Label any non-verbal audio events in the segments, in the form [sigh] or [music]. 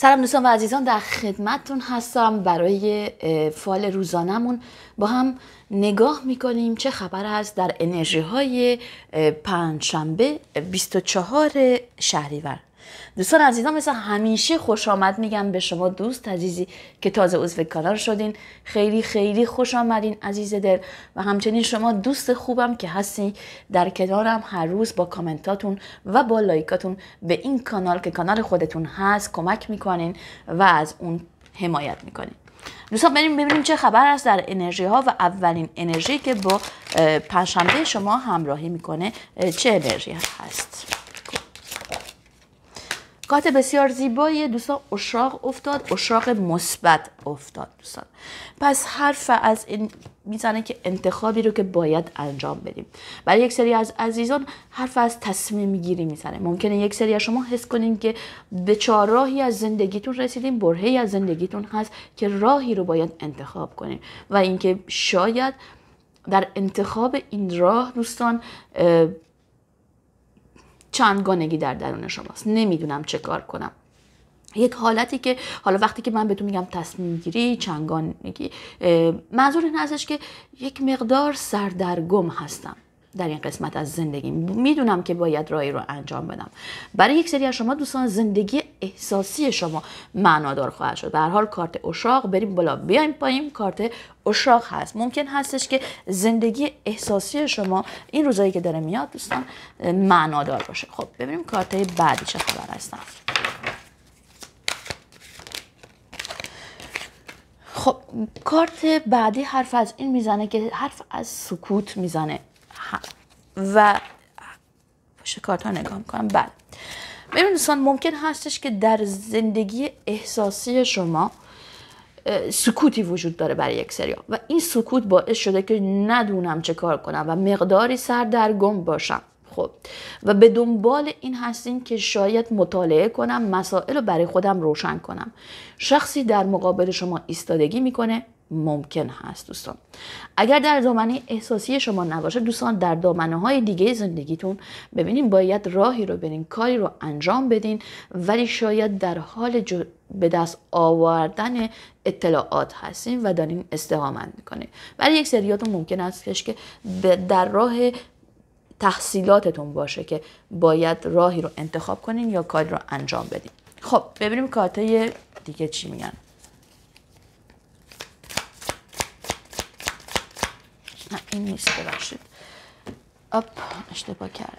سلام دوستان و عزیزان در خدمتتون هستم برای فال روزانمون با هم نگاه میکنیم چه خبر است در انرژی های شنبه 24 شهریور دوستان عزیزم مثل همیشه خوش آمد میگم به شما دوست عزیزی که تازه عضو کانال شدین خیلی خیلی خوش آمدین عزیز دل و همچنین شما دوست خوبم که هستی در کنارم هر روز با کامنتاتون و با لایکاتون به این کانال که کانال خودتون هست کمک میکنین و از اون حمایت میکنین دوستان بریم ببینیم چه خبر است در انرژی ها و اولین انرژی که با پنجشنبه شما همراهی میکنه چه انرژی هست قطع بسیار زیبایی دوستان اشاق افتاد اشاق مثبت افتاد دوستان پس حرف از این میزنه که انتخابی رو که باید انجام بدیم برای یک سری از عزیزان حرف از تصمیم گیری میزنه ممکنه یک سری از شما حس کنین که به راهی از زندگیتون رسیدیم، برهی از زندگیتون هست که راهی رو باید انتخاب کنیم. و اینکه شاید در انتخاب این راه دوستان گانگی در درون شماست نمیدونم چه کار کنم یک حالتی که حالا وقتی که من بهتون میگم تصمیم گیری چنگان میگی منظور این هستش که یک مقدار سردرگم هستم در این قسمت از زندگی میدونم که باید راهی رو انجام بدم برای یک سری از شما دوستان زندگی احساسی شما معنادار خواهد شد به حال کارت اشاق بریم بالا بیایم پایین کارت اشاق هست ممکن هستش که زندگی احساسی شما این روزایی که داره میاد دوستان معنادار باشه خب ببینیم کارت بعدی چه خبر هستن خب کارت بعدی حرف از این میزنه که حرف از سکوت میزنه و پشت کارت ها نگاه میکنم بله ببینید دوستان ممکن هستش که در زندگی احساسی شما سکوتی وجود داره برای یک سریا و این سکوت باعث شده که ندونم چه کار کنم و مقداری سر گم باشم خب و به دنبال این هستیم که شاید مطالعه کنم مسائل رو برای خودم روشن کنم شخصی در مقابل شما ایستادگی میکنه ممکن هست دوستان اگر در دامنه احساسی شما نباشه دوستان در دامنه های دیگه زندگیتون ببینیم باید راهی رو برین کاری رو انجام بدین ولی شاید در حال به دست آوردن اطلاعات هستیم و دارین استقامت میکنیم ولی یک سریاتون ممکن است که در راه تحصیلاتتون باشه که باید راهی رو انتخاب کنین یا کاری رو انجام بدین خب ببینیم کارتای دیگه چی میگن این نیست ببخشید اپ اشتباه کردم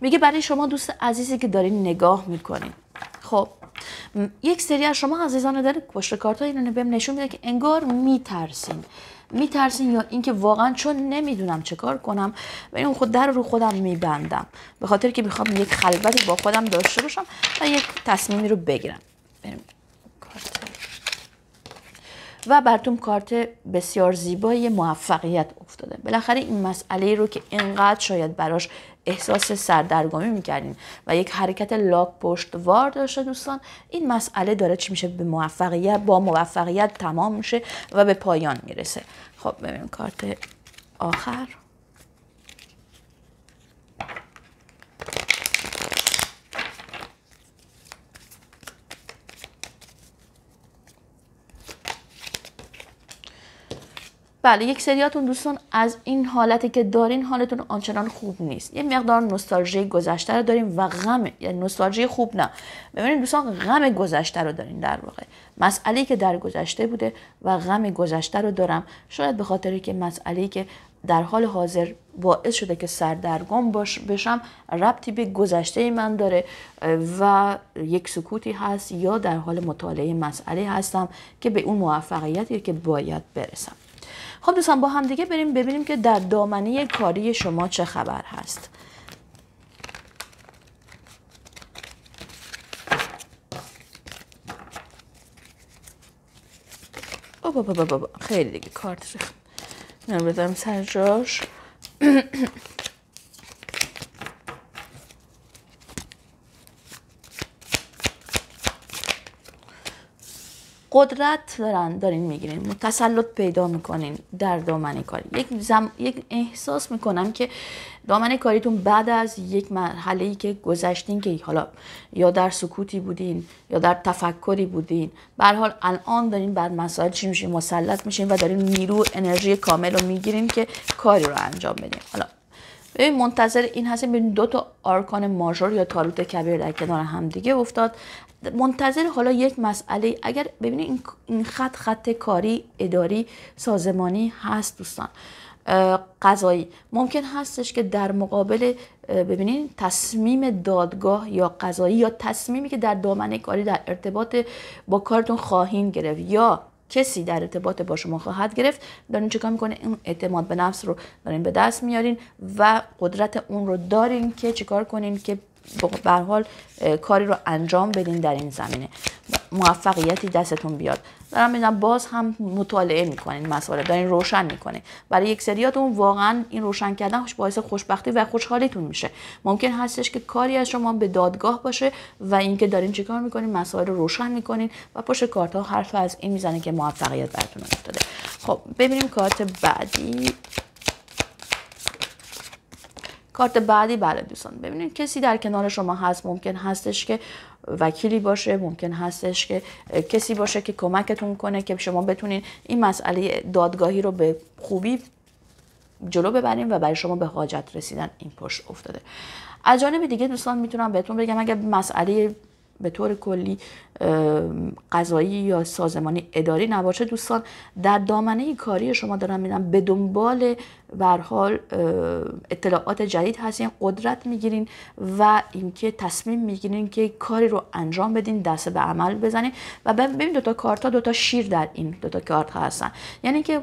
میگه برای شما دوست عزیزی که دارین نگاه میکنین خب یک سری از شما عزیزان داره پشت کارت ها بهم نشون میده که انگار میترسین میترسین یا اینکه واقعا چون نمیدونم چه کار کنم و این خود در رو خودم میبندم به خاطر که میخوام یک خلوتی با خودم داشته باشم و یک تصمیمی رو بگیرم بریم و براتون کارت بسیار زیبایی موفقیت افتاده بالاخره این مسئله رو که اینقدر شاید براش احساس سردرگامی میکردیم و یک حرکت لاک پشت وار داشته دوستان این مسئله داره چی میشه به موفقیت با موفقیت تمام میشه و به پایان میرسه خب ببینیم کارت آخر بله یک سریاتون دوستان از این حالتی که دارین حالتون آنچنان خوب نیست یه مقدار نوستالژی گذشته رو داریم و غم یعنی نوستالژی خوب نه ببینید دوستان غم گذشته رو دارین در واقع مسئله که در گذشته بوده و غم گذشته رو دارم شاید به خاطری که مسئله که در حال حاضر باعث شده که سردرگم باش بشم ربطی به گذشته من داره و یک سکوتی هست یا در حال مطالعه مسئله هستم که به اون موفقیتی که باید برسم خب دوستان با هم دیگه بریم ببینیم که در دامنه کاری شما چه خبر هست او بابا بابا خیلی دیگه کارت ریخت سر جاش [clears throat] قدرت دارن دارین میگیرین تسلط پیدا میکنین در دامن کاری یک, زم... یک احساس میکنم که دامن کاریتون بعد از یک مرحله ای که گذشتین که حالا یا در سکوتی بودین یا در تفکری بودین به حال الان دارین بعد مسائل چی میشین مسلط میشین و دارین نیرو انرژی کامل رو میگیرین که کاری رو انجام بدین حالا ببین منتظر این هست ببین دو تا آرکان ماژور یا تاروت کبیر در کنار هم دیگه افتاد منتظر حالا یک مسئله اگر ببینید این خط خط کاری اداری سازمانی هست دوستان قضایی ممکن هستش که در مقابل ببینید تصمیم دادگاه یا قضایی یا تصمیمی که در دامنه کاری در ارتباط با کارتون خواهیم گرفت یا کسی در ارتباط با شما خواهد گرفت دارین چیکار میکنه این اعتماد به نفس رو دارین به دست میارین و قدرت اون رو دارین که چیکار کنین که به حال کاری رو انجام بدین در این زمینه موفقیتی دستتون بیاد دارم میدونم باز هم مطالعه میکنین مسائل دارین روشن میکنین برای یک سریاتون واقعا این روشن کردن باعث خوشبختی و خوشحالیتون میشه ممکن هستش که کاری از شما به دادگاه باشه و اینکه دارین چیکار میکنین مسائل رو روشن میکنین و پشت کارت ها حرف از این میزنه که موفقیت براتون افتاده خب ببینیم کارت بعدی کارت بعدی برای دوستان ببینید کسی در کنار شما هست ممکن هستش که وکیلی باشه ممکن هستش که کسی باشه که کمکتون کنه که شما بتونین این مسئله دادگاهی رو به خوبی جلو ببریم و برای شما به حاجت رسیدن این پشت افتاده از جانب دیگه دوستان میتونم بهتون بگم اگر مسئله به طور کلی قضایی یا سازمانی اداری نباشه دوستان در دامنه کاری شما دارن میدم به دنبال حال اطلاعات جدید هستین قدرت میگیرین و اینکه تصمیم میگیرین که کاری رو انجام بدین دست به عمل بزنین و ببین دوتا کارت ها دوتا شیر در این دوتا کارت ها هستن یعنی که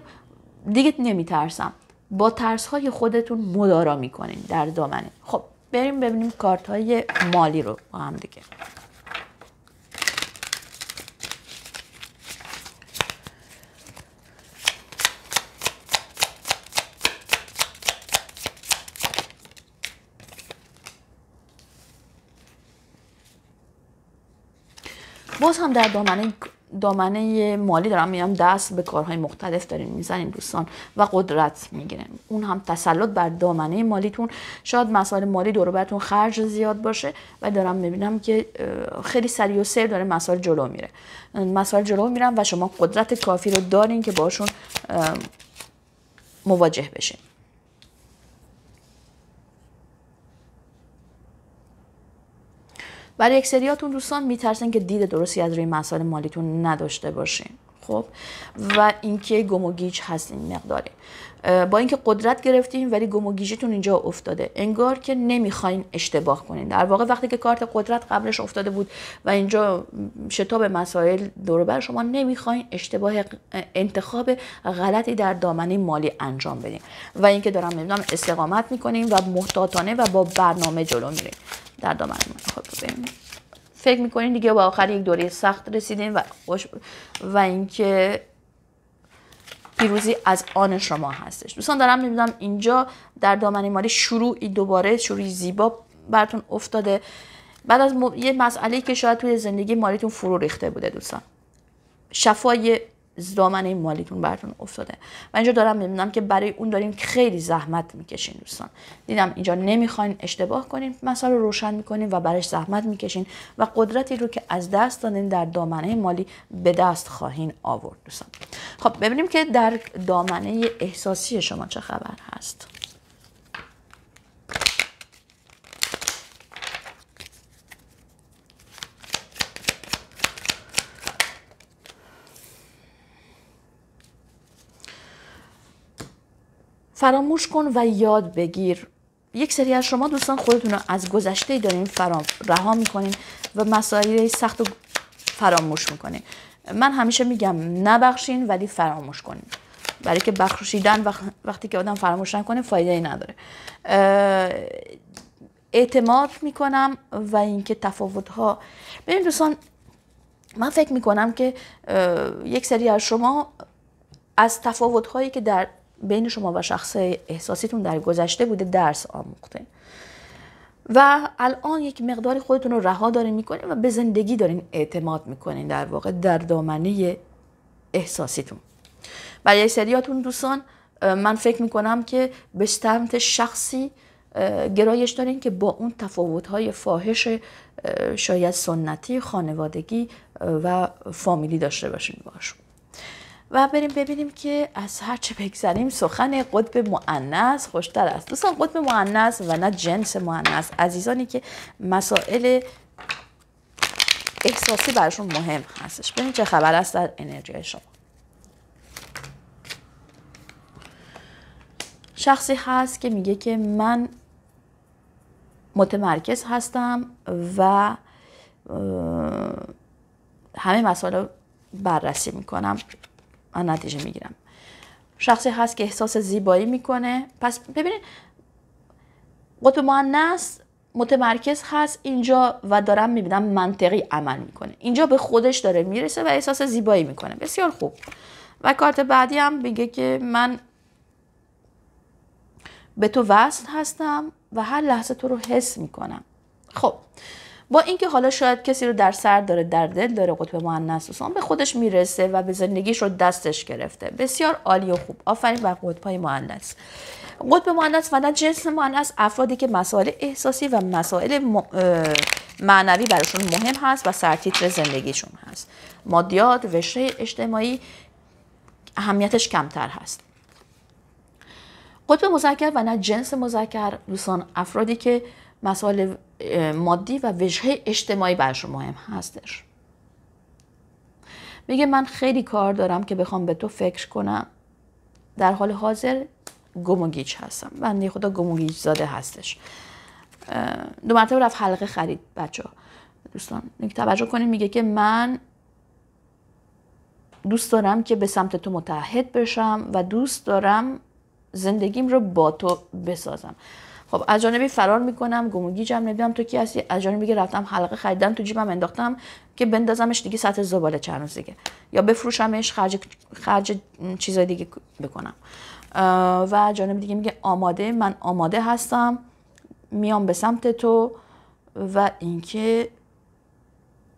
دیگه نمیترسم با ترس های خودتون مدارا میکنین در دامنه خب بریم ببینیم کارت های مالی رو با هم دیگه باز هم در دامنه دامنه مالی دارم میگم دست به کارهای مختلف دارین میزنین دوستان و قدرت میگیرین اون هم تسلط بر دامنه مالیتون شاید مسائل مالی دور براتون خرج زیاد باشه و دارم میبینم که خیلی سریع و سر داره مسائل جلو میره مسائل جلو میرن و شما قدرت کافی رو دارین که باشون مواجه بشین برای اکثریاتون دوستان میترسن که دید درستی از روی مسائل مالیتون نداشته باشین خب و اینکه گم و گیج هستین مقداری با اینکه قدرت گرفتین ولی گم و گیجتون اینجا افتاده انگار که نمیخواین اشتباه کنین در واقع وقتی که کارت قدرت قبلش افتاده بود و اینجا شتاب مسائل دور شما نمیخواین اشتباه انتخاب غلطی در دامنه مالی انجام بدین و اینکه دارم میگم استقامت میکنین و محتاطانه و با برنامه جلو میرین در دامنه خب ببینید فکر میکنین دیگه با آخر یک دوره سخت رسیدین و, و اینکه پیروزی از آن شما هستش دوستان دارم میبینم اینجا در دامن مالی شروعی دوباره شروعی زیبا براتون افتاده بعد از یه مسئله که شاید توی زندگی مالیتون فرو ریخته بوده دوستان شفای دامنه مالیتون براتون افتاده و اینجا دارم میبینم که برای اون داریم خیلی زحمت میکشین دوستان دیدم اینجا نمیخواین اشتباه کنین مثلا رو روشن میکنین و برش زحمت میکشین و قدرتی رو که از دست دادین در دامنه مالی به دست خواهین آورد دوستان خب ببینیم که در دامنه احساسی شما چه خبر هست فراموش کن و یاد بگیر یک سری از شما دوستان خودتون رو از گذشته دارین فرام رها میکنین و مسائل سخت رو فراموش میکنین من همیشه میگم نبخشین ولی فراموش کنین برای که بخشیدن وقتی که آدم فراموش نکنه فایده ای نداره اعتماد میکنم و اینکه تفاوت ها ببین دوستان من فکر میکنم که یک سری از شما از تفاوت هایی که در بین شما و شخص احساسیتون در گذشته بوده درس آموخته و الان یک مقداری خودتون رو رها دارین میکنین و به زندگی دارین اعتماد میکنین در واقع در دامنه احساسیتون برای سریاتون دوستان من فکر میکنم که به سمت شخصی گرایش دارین که با اون تفاوت‌های فاحش شاید سنتی خانوادگی و فامیلی داشته باشین باشون و بریم ببینیم که از هر چه بگذریم سخن قطب مؤنث خوشتر است دوستان قطب مؤنث و نه جنس مؤنث عزیزانی که مسائل احساسی برشون مهم هستش ببینید چه خبر است در انرژی شما شخصی هست که میگه که من متمرکز هستم و همه مسائل رو بررسی میکنم نتیجه میگیرم شخصی هست که احساس زیبایی میکنه پس ببینید قطب مؤنث متمرکز هست اینجا و دارم میبینم منطقی عمل میکنه اینجا به خودش داره میرسه و احساس زیبایی میکنه بسیار خوب و کارت بعدی هم میگه که من به تو وصل هستم و هر لحظه تو رو حس میکنم خب با اینکه حالا شاید کسی رو در سر داره در دل داره قطب مؤنث به خودش میرسه و به زندگیش رو دستش گرفته بسیار عالی و خوب آفرین بر های مؤنث قطب مؤنث و نه جنس مؤنث افرادی که مسائل احساسی و مسائل م... معنوی براشون مهم هست و سرتیتر زندگیشون هست مادیات وشه اجتماعی اهمیتش کمتر هست قطب مذکر و نه جنس مذکر دوستان افرادی که مسائل مادی و وجه اجتماعی برشون مهم هستش میگه من خیلی کار دارم که بخوام به تو فکر کنم در حال حاضر گم هستم بنده خدا گم زاده هستش دو مرتبه رفت حلقه خرید بچه دوستان توجه کنید میگه که من دوست دارم که به سمت تو متحد بشم و دوست دارم زندگیم رو با تو بسازم خب از جانبی فرار میکنم جمع نمیدونم تو کی هستی از جانبی رفتم حلقه خریدم تو جیبم انداختم که بندازمش دیگه سطح زباله چند روز دیگه یا بفروشمش خرج خرج چیزای دیگه بکنم و جانب دیگه میگه آماده من آماده هستم میام به سمت تو و اینکه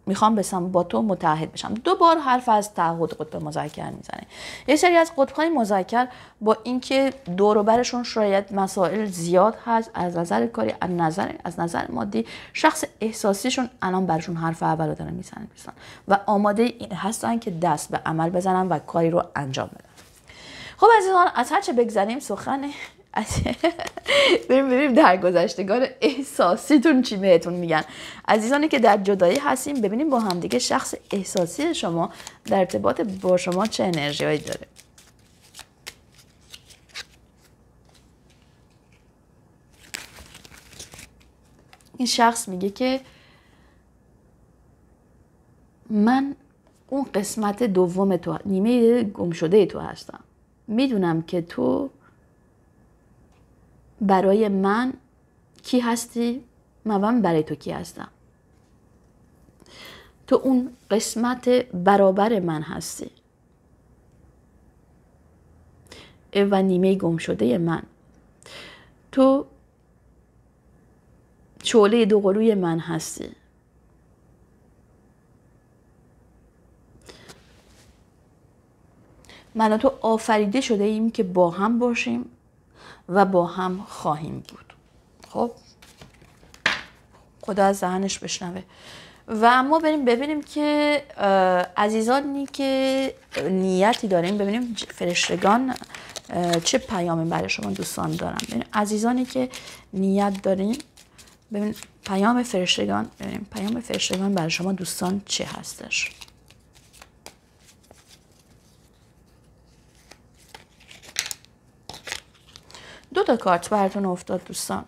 میخوام بسم با تو متحد بشم دو بار حرف از تعهد قطب مذاکر میزنه یه سری از قطبهای مذاکر با اینکه دور و برشون شاید مسائل زیاد هست از نظر کاری از نظر از نظر مادی شخص احساسیشون الان برشون حرف اول دارن میزنن مین و آماده این هستن که دست به عمل بزنن و کاری رو انجام بدن خب عزیزان از هر چه بگذریم سخن از [laughs] بریم ببینیم در گذشتگان احساسیتون چی بهتون میگن عزیزانی که در جدایی هستیم ببینیم با همدیگه شخص احساسی شما در ارتباط با شما چه انرژیهایی داره این شخص میگه که من اون قسمت دوم تو نیمه گمشده تو هستم میدونم که تو برای من کی هستی من برای تو کی هستم تو اون قسمت برابر من هستی و نیمه گم شده من تو دو دوقلوی من هستی من تو آفریده شده ایم که با هم باشیم و با هم خواهیم بود خب خدا از ذهنش بشنوه و اما بریم ببینیم که عزیزانی که نیتی داریم ببینیم فرشتگان چه پیامی برای شما دوستان دارن ببینیم عزیزانی که نیت داریم ببینیم پیام فرشتگان ببینیم پیام فرشتگان برای شما دوستان چه هستش دو تا کارت براتون افتاد دوستان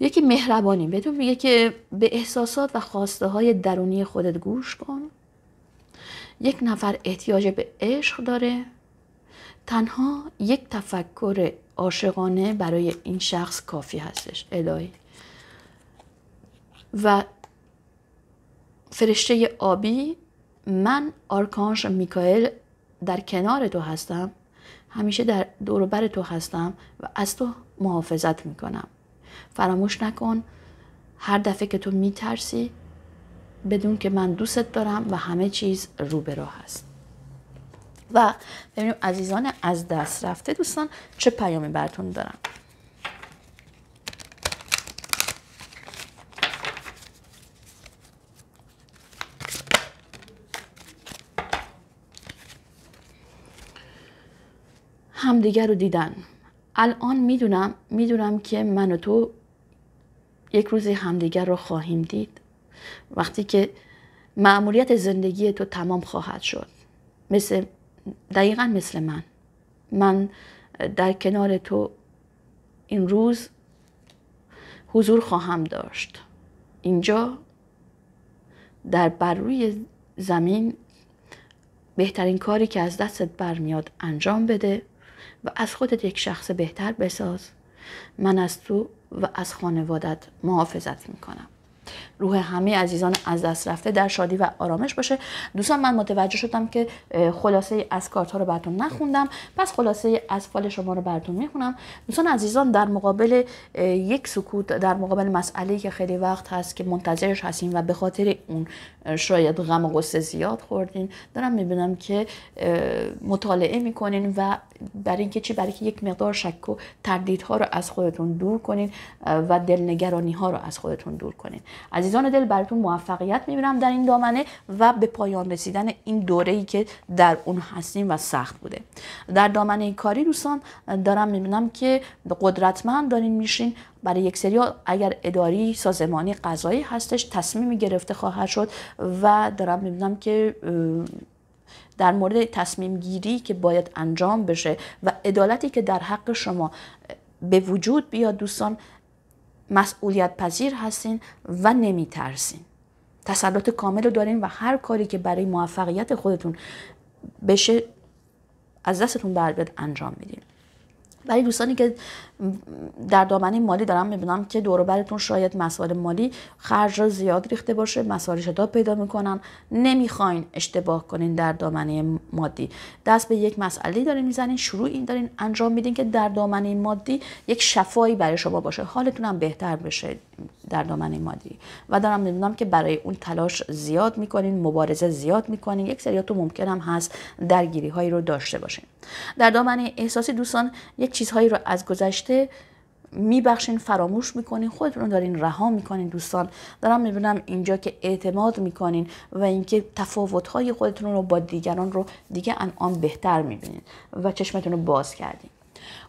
یکی مهربانی بهتون میگه که به احساسات و خواسته های درونی خودت گوش کن یک نفر احتیاج به عشق داره تنها یک تفکر عاشقانه برای این شخص کافی هستش الهی و فرشته آبی من آرکانش میکائل در کنار تو هستم همیشه در دوروبر تو هستم و از تو محافظت میکنم فراموش نکن هر دفعه که تو میترسی بدون که من دوستت دارم و همه چیز رو به راه هست و ببینیم عزیزان از دست رفته دوستان چه پیامی براتون دارم همدیگر رو دیدن الان میدونم میدونم که من و تو یک روزی همدیگر رو خواهیم دید وقتی که معمولیت زندگی تو تمام خواهد شد مثل دقیقا مثل من من در کنار تو این روز حضور خواهم داشت اینجا در بر روی زمین بهترین کاری که از دستت برمیاد انجام بده و از خودت یک شخص بهتر بساز من از تو و از خانوادت محافظت میکنم روح همه عزیزان از دست رفته در شادی و آرامش باشه دوستان من متوجه شدم که خلاصه از کارت ها رو براتون نخوندم پس خلاصه از فال شما رو براتون میخونم دوستان عزیزان در مقابل یک سکوت در مقابل مسئله که خیلی وقت هست که منتظرش هستیم و به خاطر اون شاید غم و غصه زیاد خوردین دارم میبینم که مطالعه میکنین و برای اینکه چی برای که یک مقدار شک و تردیدها رو از خودتون دور کنین و دلنگرانی ها رو از خودتون دور کنین عزیزان دل براتون موفقیت میبینم در این دامنه و به پایان رسیدن این دوره ای که در اون هستیم و سخت بوده در دامنه کاری دوستان دارم میبینم که قدرتمند دارین میشین برای یک سری اگر اداری سازمانی قضایی هستش تصمیمی گرفته خواهد شد و دارم میبینم که در مورد تصمیم گیری که باید انجام بشه و عدالتی که در حق شما به وجود بیاد دوستان مسئولیت پذیر هستین و نمی ترسین تسلط کامل رو دارین و هر کاری که برای موفقیت خودتون بشه از دستتون بیاد انجام میدین برای دوستانی که در دامنه مالی دارم میبینم که دور شاید مسائل مالی خرج را زیاد ریخته باشه مسائل شتاب پیدا میکنن نمیخواین اشتباه کنین در دامنه مادی دست به یک مسئله دارین میزنین شروع این دارین انجام میدین که در دامنه مادی یک شفایی برای شما باشه حالتون بهتر بشه در دامن مادی و دارم میدونم که برای اون تلاش زیاد میکنین مبارزه زیاد میکنین یک سریاتو ممکن هم هست درگیری هایی رو داشته باشین در دامن احساسی دوستان یک چیزهایی رو از گذشته میبخشین فراموش میکنین خودتون رو دارین رها میکنین دوستان دارم میبینم اینجا که اعتماد میکنین و اینکه تفاوتهای خودتون رو با دیگران رو دیگه انعام بهتر میبینین و چشمتون رو باز کردین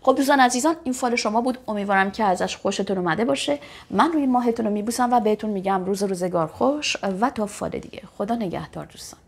خب دوستان عزیزان این فال شما بود امیدوارم که ازش خوشتون اومده باشه من روی ماهتون رو میبوسم و بهتون میگم روز روزگار خوش و تا فال دیگه خدا نگهدار دوستان